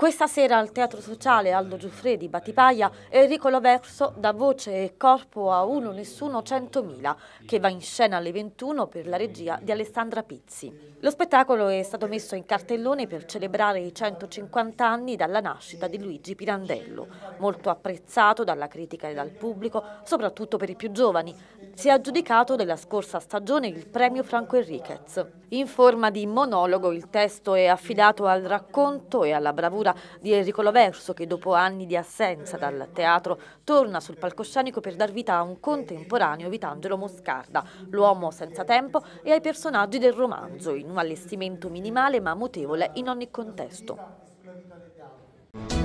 Questa sera al Teatro Sociale Aldo Giuffredi, Battipaglia, Enrico Loverso dà voce e corpo a Uno Nessuno 100.000, che va in scena alle 21 per la regia di Alessandra Pizzi. Lo spettacolo è stato messo in cartellone per celebrare i 150 anni dalla nascita di Luigi Pirandello, molto apprezzato dalla critica e dal pubblico, soprattutto per i più giovani. Si è aggiudicato della scorsa stagione il premio Franco Enriquez. In forma di monologo il testo è affidato al racconto e alla bravura opera di Enrico Loverso che dopo anni di assenza dal teatro torna sul palcoscenico per dar vita a un contemporaneo Vitangelo Moscarda, l'uomo senza tempo e ai personaggi del romanzo, in un allestimento minimale ma mutevole in ogni contesto.